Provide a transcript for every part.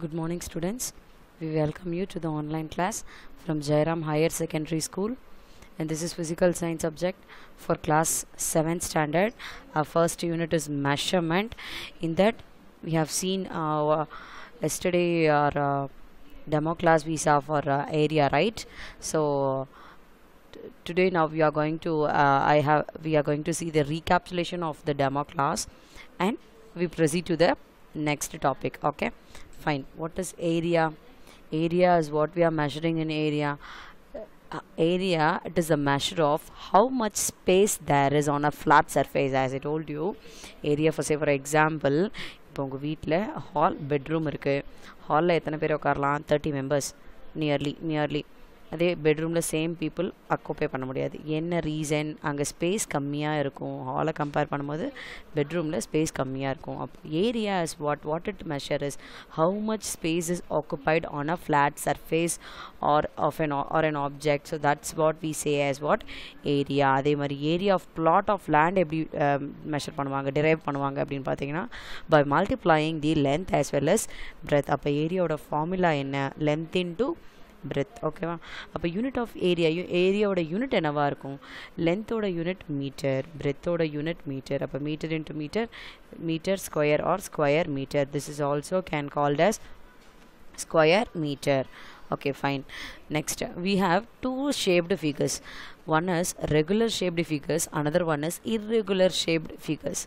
Good morning students. We welcome you to the online class from Jairam Higher Secondary School and this is physical science subject for class Seven standard. Our first unit is measurement. In that we have seen our uh, yesterday our uh, demo class we saw for uh, area right. So today now we are going to uh, I have we are going to see the recapitulation of the demo class and we proceed to the next topic okay fine what is area area is what we are measuring in area uh, area it is a measure of how much space there is on a flat surface as i told you area for say for example இப்போ உங்கள் வீட்டில் hall bedroom இருக்குது ஹாலில் எத்தனை பேர் உட்காரலாம் thirty members nearly nearly அதே பெட்ரூமில் சேம் பீப்புள் அக்கோப்பே பண்ண முடியாது என்ன ரீசன் அங்கே ஸ்பேஸ் கம்மியாக இருக்கும் ஹாலை கம்பேர் பண்ணும்போது பெட்ரூமில் ஸ்பேஸ் கம்மியாக இருக்கும் up area what what it measure is how much space is occupied on a flat surface or of an or an object so that's what we say as what area அதே மாதிரி area of plot of land எப்படி measure um, பண்ணுவாங்க derive பண்ணுவாங்க அப்படின்னு பார்த்தீங்கன்னா by multiplying the length as well as breadth அப்போ ஏரியாவோட formula என்ன length into breadth okay va appo unit of area area or a unit enava irukum length or a unit meter breadth or a unit meter appo meter into meter meter square or square meter this is also can called as square meter okay fine next we have two shaped figures one has regular shaped figures another one is irregular shaped figures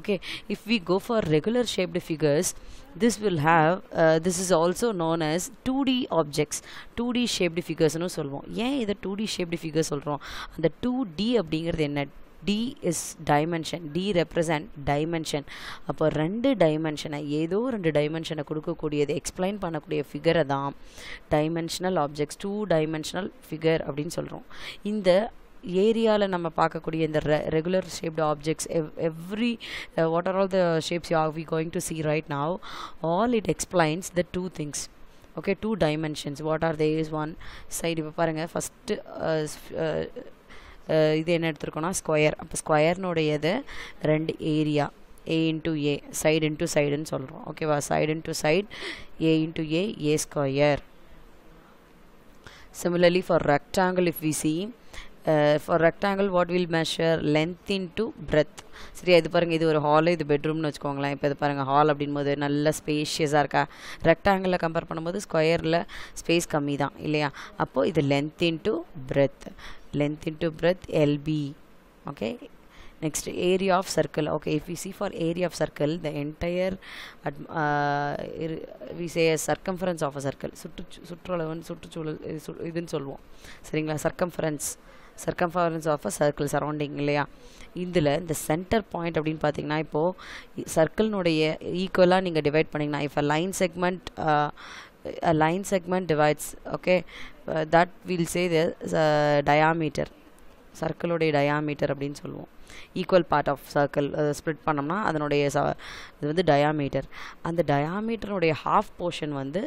okay if we go for regular shaped figures this will have uh, this is also known as 2d objects 2d shaped figures னு சொல்வோம் ஏன் இதை 2d shaped figures and the 2d அப்படிங்கிறது என்ன D is dimension D represent dimension அப்போ ரெண்டு டைமென்ஷனை ஏதோ ரெண்டு டைமென்ஷனை கொடுக்கக்கூடியது எக்ஸ்பிளைன் பண்ணக்கூடிய ஃபிகரை தான் dimensional objects two dimensional figure அப்படின்னு சொல்கிறோம் இந்த ஏரியாவில் நம்ம பார்க்கக்கூடிய இந்த ரெ ரெகுலர் ஷேப்டு ஆப்ஜெக்ட்ஸ் எவ் every what are all the shapes you are we going to see right now all it explains the two things okay two dimensions what are they is one side இப்போ பாருங்கள் first இது என்ன எடுத்துருக்கோன்னா square அப்போ ஸ்கொயர்னுடையது ரெண்டு area A into A side into சைடுன்னு சொல்கிறோம் ஓகேவா side into side A into A A square similarly for rectangle if we see for rectangle what will measure length into breadth சரியா இது பாருங்கள் இது ஒரு ஹாலு இது பெட்ரூம்னு வச்சுக்கோங்களேன் இப்போ இது பாருங்கள் ஹால் அப்படின்போது நல்ல ஸ்பேஷியஸாக இருக்கா ரெக்டாங்கிளில் கம்பேர் பண்ணும்போது ஸ்கொயரில் ஸ்பேஸ் கம்மி தான் இல்லையா அப்போது இது length into breadth length into breadth LB okay next area of circle okay if we see for area of circle the entire uh, we say circumference of a a circle சுற்று சுற்றளவன் சுற்றுச்சூழல் இதுன்னு சொல்லுவோம் சரிங்களா circumference circumference of a circle surrounding இல்லையா இதில் இந்த centre point அப்படின்னு பார்த்தீங்கன்னா இப்போது சர்க்கிள்னுடைய ஈக்குவலாக நீங்கள் டிவைட் பண்ணிங்கன்னா இப்போ line segment line segment divides okay that will say the diameter சர்க்கிளுடைய டயாமீட்டர் அப்படின்னு சொல்லுவோம் equal part of circle split பண்ணோம்னா அதனுடைய இது வந்து டயாமீட்டர் அந்த டயாமீட்டருடைய ஹாஃப் போர்ஷன் வந்து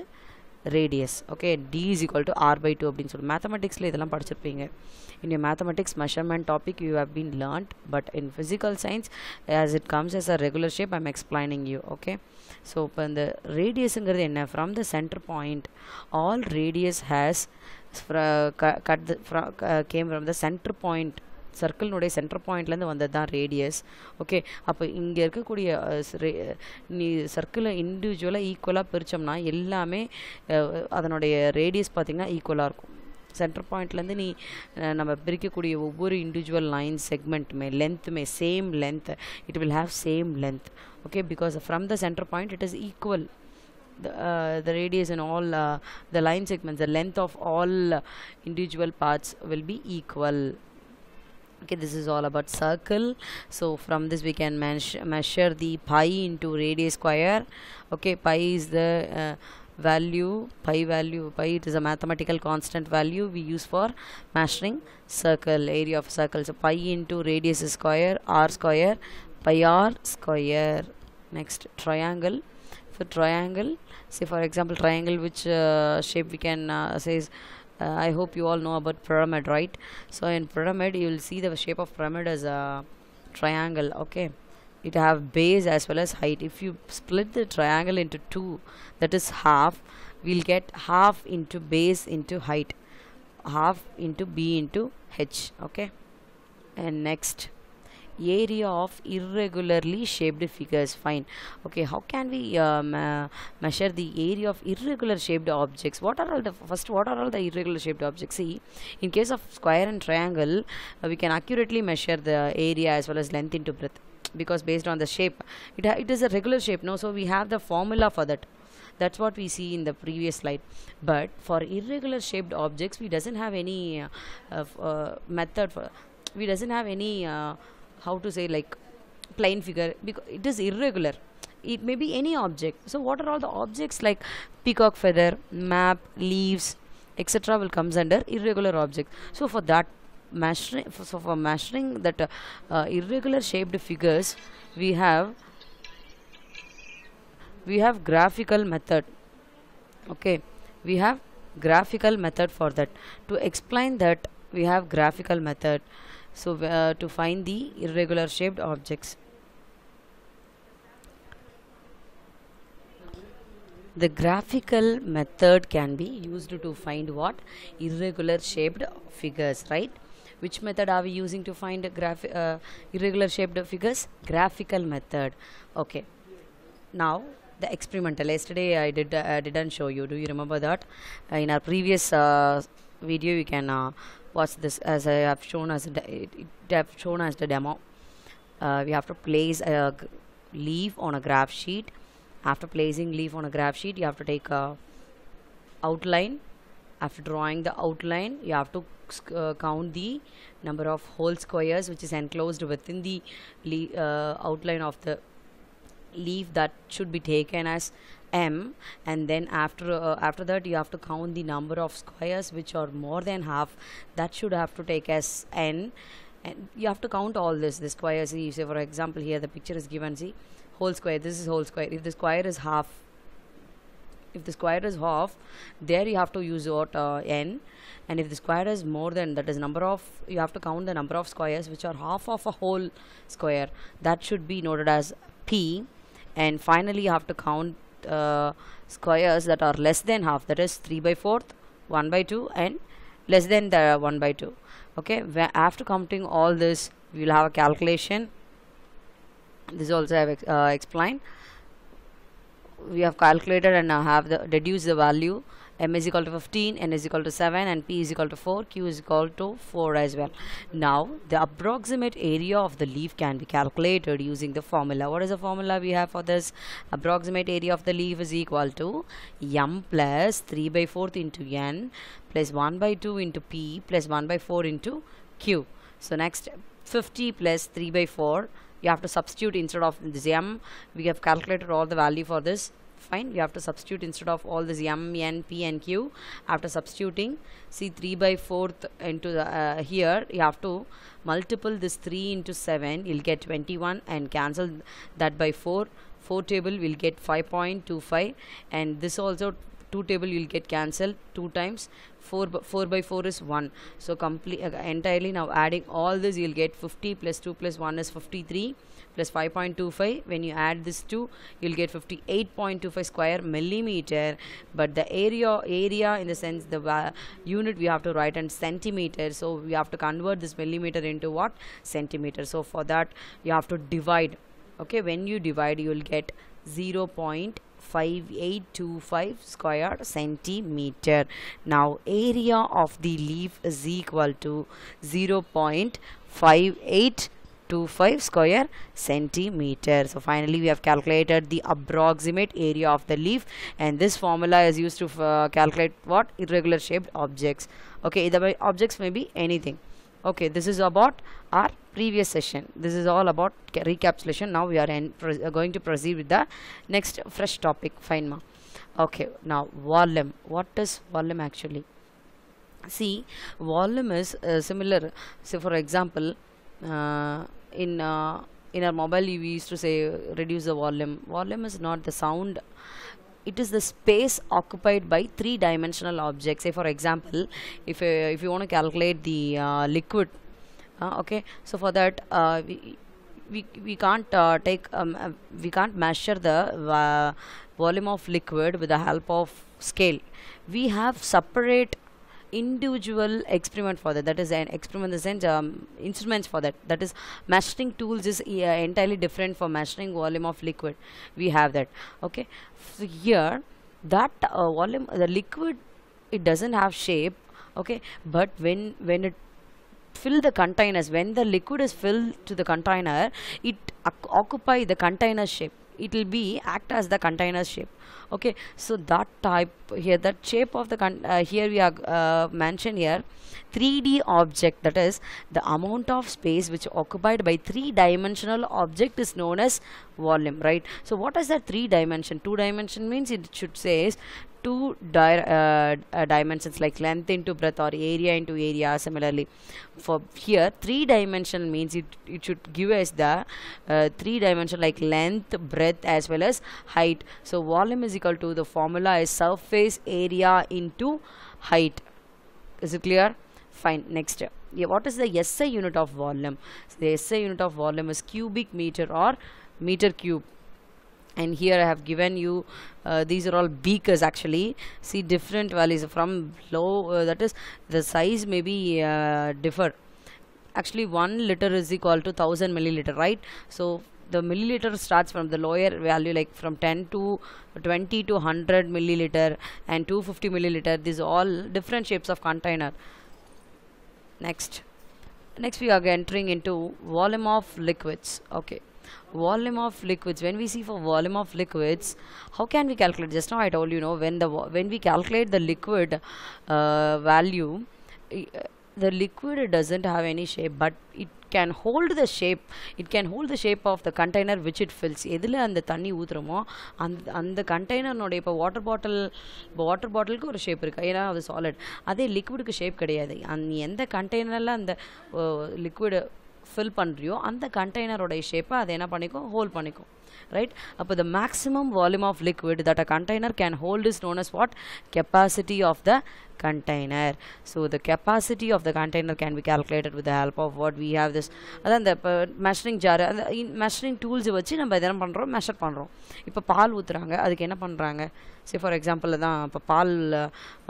radius okay D is equal to R by two அப்படின்னு சொல்லி மேத்தமெட்டிக்ஸில் இதெல்லாம் படிச்சிருப்பீங்க in you mathematics measurement topic you have been learned but in physical science as it comes as a regular shape I'm explaining you okay so இப்போ இந்த ரேடியஸுங்கிறது என்ன from the centre point all radius has cut came from the centre point சர்க்கிளினுடைய சென்டர் பாயிண்ட்லேருந்து வந்தது தான் radius okay அப்போ இங்கே இருக்கக்கூடிய நீ சர்க்கிளை இண்டிவிஜுவலாக ஈக்குவலாக பிரித்தோம்னா எல்லாமே அதனுடைய ரேடியஸ் பார்த்திங்கன்னா ஈக்குவலாக இருக்கும் சென்டர் பாயிண்ட்லேருந்து நீ நம்ம பிரிக்கக்கூடிய ஒவ்வொரு இண்டிவிஜுவல் லைன் செக்மெண்ட்டுமே லென்த்துமே same length it will have same length okay because from the centre point it is equal the radius in all the line uh, the length of all individual parts will be equal okay this is all about circle so from this we can measure the pi into radius square okay pi is the uh, value pi value pi it is a mathematical constant value we use for measuring circle area of circle so pi into radius square r square pi r square next triangle for triangle say for example triangle which uh, shape we can uh, say is uh, I hope you all know about pyramid right so in pyramid you will see the shape of pyramid as a triangle okay it have base as well as height if you split the triangle into two that is half we'll get half into base into height half into b into h okay and next area of irregularly shaped figures fine okay how can we um, uh, measure the area of irregular shaped objects what are all the first what are all the irregular shaped objects see in case of square and triangle uh, we can accurately measure the area as well as length into breadth because based on the shape it, it is a regular shape no so we have the formula for that that's what we see in the previous slide but for irregular shaped objects we doesn't have any uh, uh, method for we doesn't have any uh, how to say like plain figure because it is irregular it may be any object so what are all the objects like peacock feather map leaves etc will comes under irregular object so for that measuring so for measuring that uh, uh, irregular shaped figures we have we have graphical method okay we have graphical method for that to explain that we have graphical method so uh, to find the irregular shaped objects the graphical method can be used to find what irregular shaped figures right which method are we using to find uh, irregular shaped figures graphical method okay now the experimental yesterday i did uh, i didn't show you do you remember that uh, in our previous uh, video you can uh, watch this as I have shown as it, have shown as the demo uh, we have to place a leaf on a graph sheet after placing leaf on a graph sheet you have to take a outline after drawing the outline you have to uh, count the number of whole squares which is enclosed within the uh, outline of the leaf that should be taken as m and then after uh, after that you have to count the number of squares which are more than half that should have to take as n and you have to count all this the squares see say for example here the picture is given see whole square this is whole square if the square is half if the square is half there you have to use what uh, n and if the square is more than that is number of you have to count the number of squares which are half of a whole square that should be noted as p and finally you have to count uh, squares that are less than half that is 3 by 4th 1 by 2 and less than the 1 by 2 okay after counting all this we will have a calculation this also I have ex uh, explained we have calculated and have the deduced the value m is equal to 15 n is equal to 7 and p is equal to 4 q is equal to 4 as well now the approximate area of the leaf can be calculated using the formula what is the formula we have for this approximate area of the leaf is equal to m plus 3 by 4 into n plus 1 by 2 into p plus 1 by 4 into q so next 50 plus 3 by 4 you have to substitute instead of this m we have calculated all the value for this fine you have to substitute instead of all this m n p and q after substituting see 3 by 4th into the uh, here you have to multiple this 3 into 7 you'll get 21 and cancel that by 4 4 table will get 5.25 and this also 2 table you'll get cancelled 2 times 4 by 4 by 4 is 1 so complete uh, entirely now adding all this you'll get 50 plus 2 plus 1 is 53 plus 5.25 when you add this two you'll get 58.25 square millimeter but the area area in the sense the unit we have to write in centimeter so we have to convert this millimeter into what centimeter so for that you have to divide okay when you divide you will get 0. 5825 square centimeter now area of the leaf is equal to 0.58 25 square centimeter so finally we have calculated the approximate area of the leaf and this formula is used to uh, calculate what irregular shaped objects okay the objects may be anything okay this is about our previous session this is all about recapulation. now we are uh, going to proceed with the next fresh topic Fine, okay now volume what is volume actually see volume is uh, similar so for example uh, in uh, in our mobile we used to say reduce the volume volume is not the sound it is the space occupied by three dimensional objects say for example if uh, if you want to calculate the uh, liquid uh, okay so for that uh, we, we, we can't take um, we can't measure the volume of liquid with the help of scale we have separate individual experiment for that that is an experiment The an um, instruments for that that is measuring tools is uh, entirely different for measuring volume of liquid we have that okay so here that uh, volume the liquid it doesn't have shape okay but when when it fill the containers when the liquid is filled to the container it occupy the container shape it will be act as the container shape okay so that type here that shape of the uh, here we are uh, mentioned here 3d object that is the amount of space which occupied by three dimensional object is known as volume right so what is that three dimension two dimension means it should say two di uh, uh, dimensions like length into breadth or area into area similarly for here three dimension means it, it should give us the uh, three dimension like length breadth as well as height so volume is equal to the formula is surface area into height is it clear fine next yeah, what is the SI unit of volume so the SI unit of volume is cubic meter or meter cube and here I have given you uh, these are all beakers actually see different values from low uh, that is the size may be uh, differ actually one liter is equal to 1000 milliliter right so the milliliter starts from the lower value like from 10 to 20 to 100 milliliter and 250 milliliter these all different shapes of container next next we are entering into volume of liquids okay volume of liquids when we see for volume of liquids how can we calculate just now I told you know when the when we calculate the liquid uh, value the liquid doesn't have any shape but it can hold the shape it can hold the shape of the container which it fills எதில் அந்த தண்ணி ஊற்றுறோமோ அந்த அந்த கண்டெய்னர்னுடைய இப்போ water bottle இப்போ water பாட்டிலுக்கு ஒரு shape இருக்குது ஏன்னா அது சாலிட் அதே லிக்விடுக்கு ஷேப் கிடையாது அந் எந்த கண்டெய்னரில் அந்த liquid ஃபில் பண்ணுறியோ அந்த கண்டெய்னரோடைய ஷேப்பை அதை என்ன பண்ணிக்கும் ஹோல்ட் பண்ணிக்கும் ரைட் அப்போ the maximum volume of liquid that a container can hold is known as what capacity of the container so the capacity of the container can be calculated with help of what we have this அதான் அந்த இப்போ measuring ஜாரு அந்த measuring டூல்ஸை வச்சு நம்ம இதெல்லாம் பண்ணுறோம் measure பண்ணுறோம் இப்போ பால் ஊற்றுறாங்க அதுக்கு என்ன பண்ணுறாங்க சரி ஃபார் எக்ஸாம்பிள் தான் இப்போ பால்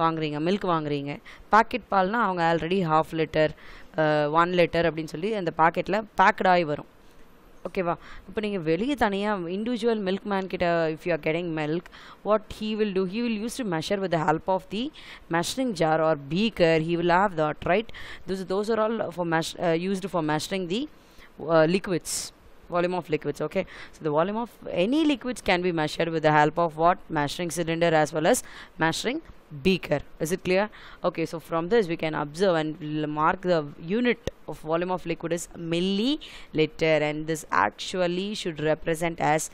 வாங்குறீங்க மில்க் வாங்குறீங்க பாக்கெட் பால்னால் அவங்க already half litre one litre அப்படின்னு சொல்லி அந்த பாக்கெட்டில் பேக்கடாகி வரும் ஓகேவா இப்போ நீங்கள் வெளியே தனியாக இண்டிவிஜுவல் மில்க் மேன் கிட்ட if you are getting milk what he will do he will use to measure with the help of the measuring jar or beaker he will have that right this those are all for மெஷ் used for measuring the liquids volume of liquids okay so the volume of any liquids can be measured with the help of what measuring cylinder as well as measuring beaker is it clear okay so from this we can observe and mark the unit of volume of liquid is milliliter and this actually should represent as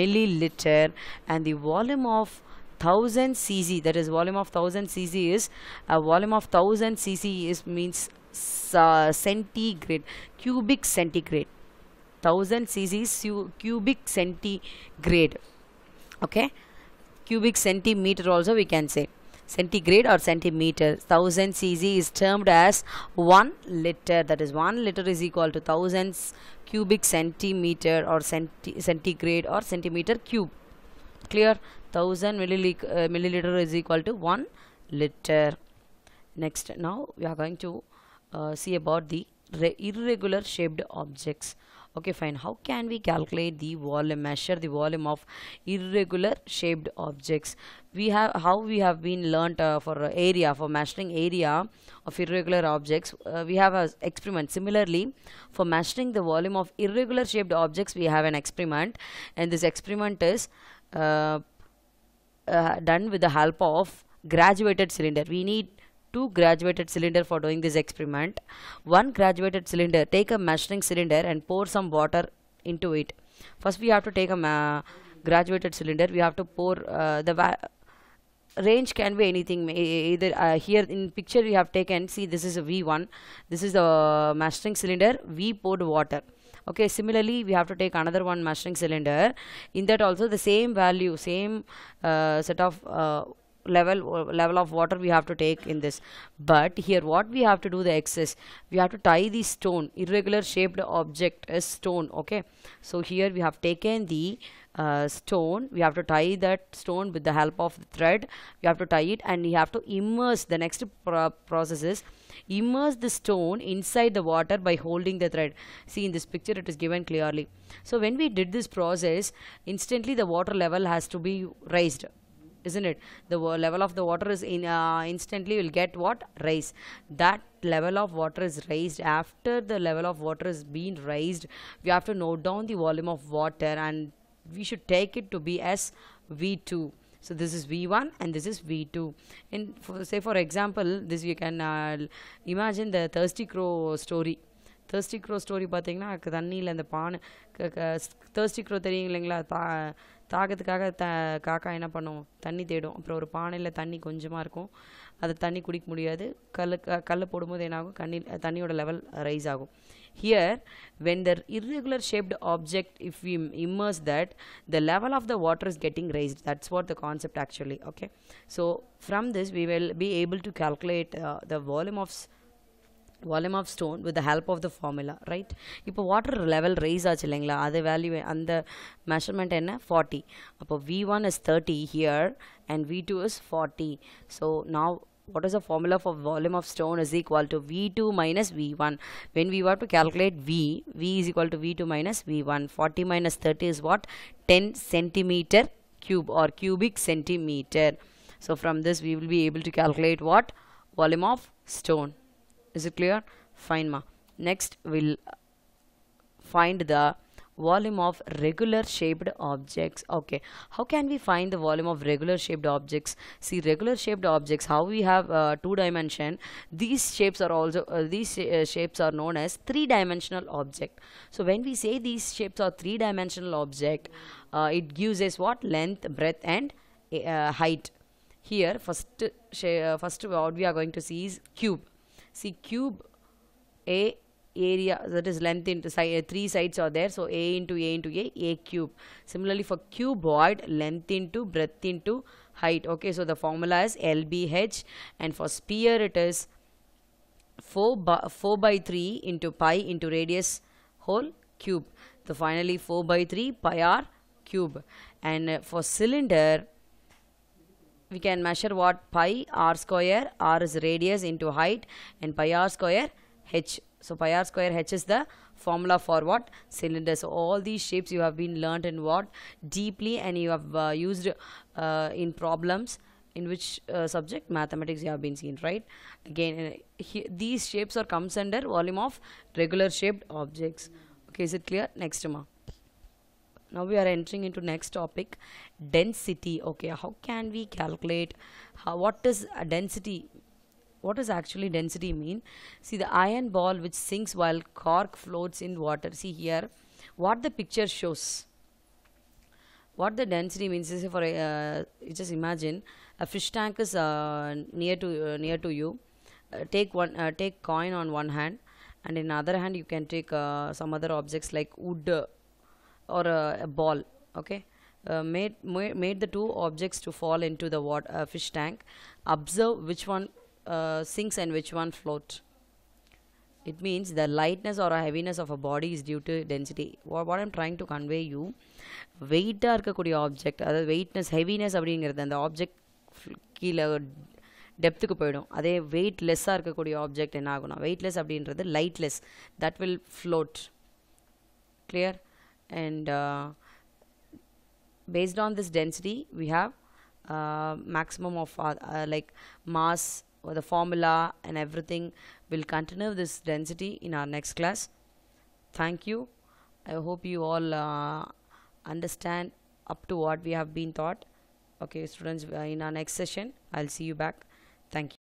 milliliter and the volume of 1000 cc that is volume of 1000 cc is a uh, volume of 1000 cc is means uh, centigrade cubic centigrade 1000 cc cubic centigrade okay cubic centimeter also we can say centigrade or centimeter 1000 cc is termed as 1 liter that is 1 liter is equal to 1000 cubic centimeter or centi centigrade or centimeter cube clear 1000 milliliter, uh, milliliter is equal to 1 liter next now we are going to uh, see about the irregular shaped objects okay fine how can we calculate the volume measure the volume of irregular shaped objects we have how we have been learnt uh, for uh, area for measuring area of irregular objects uh, we have an experiment similarly for measuring the volume of irregular shaped objects we have an experiment and this experiment is uh, uh done with the help of graduated cylinder we need two graduated cylinder for doing this experiment. One graduated cylinder, take a measuring cylinder and pour some water into it. First we have to take a graduated cylinder, we have to pour uh, the range can be anything either uh, here in picture we have taken see this is a V1 this is the measuring cylinder V poured water okay similarly we have to take another one measuring cylinder in that also the same value same uh, set of uh, level uh, level of water we have to take in this but here what we have to do the excess we have to tie the stone irregular shaped object a stone okay so here we have taken the uh, stone we have to tie that stone with the help of the thread we have to tie it and we have to immerse the next pro process is immerse the stone inside the water by holding the thread see in this picture it is given clearly so when we did this process instantly the water level has to be raised isn't it the level of the water is in uh, instantly will get what raise that level of water is raised after the level of water is being raised we have to note down the volume of water and we should take it to be as v2 so this is v1 and this is v2 in for, say for example this you can uh, imagine the thirsty crow story thirsty crow story பார்த்தீங்கன்னா தண்ணியில் அந்த பானை thirsty grow தெரியும் இல்லைங்களா தாகத்துக்காக த காக்கா என்ன பண்ணும் தண்ணி தேடும் அப்புறம் ஒரு பானையில் தண்ணி கொஞ்சமாக இருக்கும் அதை தண்ணி குடிக்க முடியாது கல் கல் போடும்போது என்னாகும் கண்ணி தண்ணியோட லெவல் ரைஸ் ஆகும் here when the irregular shaped object if you immerse that the level of the water is getting rise that's what the concept actually okay so from this we will be able to calculate the volume of volume of stone with the help of the formula right இப்போ water level raise ஆச்சு இல்லைங்களா value, value அந்த measurement என்ன forty. அப்போ V one is thirty here, and V two is forty. So now, what is the formula for volume of stone is equal to V2 minus V1. When we were to calculate V, V is equal to V2 minus V1. 40 minus 30 is what? 10 centimeter cube or cubic centimeter. So from this we will be able to calculate what? Volume of stone is it clear fine ma next we'll find the volume of regular shaped objects okay how can we find the volume of regular shaped objects see regular shaped objects how we have uh, two dimension these shapes are also uh, these uh, shapes are known as three dimensional object so when we say these shapes are three dimensional object uh, it gives us what length breadth and uh, height here first uh, first what we are going to see is cube see cube a area that is length into side uh, three sides are there so a into a into a a cube similarly for cuboid length into breadth into height okay so the formula is lbh and for sphere it is 4 by 4 by 3 into pi into radius whole cube so finally 4 by 3 pi r cube and uh, for cylinder we can measure what pi r square, r is radius into height and pi r square h. So pi r square h is the formula for what cylinder. So all these shapes you have been learnt in what deeply and you have uh, used uh, in problems in which uh, subject mathematics you have been seen right again uh, he, these shapes are comes under volume of regular shaped objects okay is it clear next ma now we are entering into next topic density okay how can we calculate how, what is a density what does actually density mean see the iron ball which sinks while cork floats in water see here what the picture shows what the density means is for uh, just imagine a fish tank is uh, near to uh, near to you uh, take one uh, take coin on one hand and in other hand you can take uh, some other objects like wood or a, ball okay uh, made made the two objects to fall into the uh, fish tank observe which one uh, sinks and which one floats. it means the lightness or a heaviness of a body is due to density what, i'm trying to convey you weight ah irukkakoodi object adha weightness heaviness abingiradha and the object keela depth ku poidum adhe weightless ah irukkakoodi object enna aguna weightless abingiradhu lightless that will float clear and uh, based on this density we have uh, maximum of uh, uh, like mass or the formula and everything will continue this density in our next class thank you I hope you all uh, understand up to what we have been taught okay students uh, in our next session I'll see you back thank you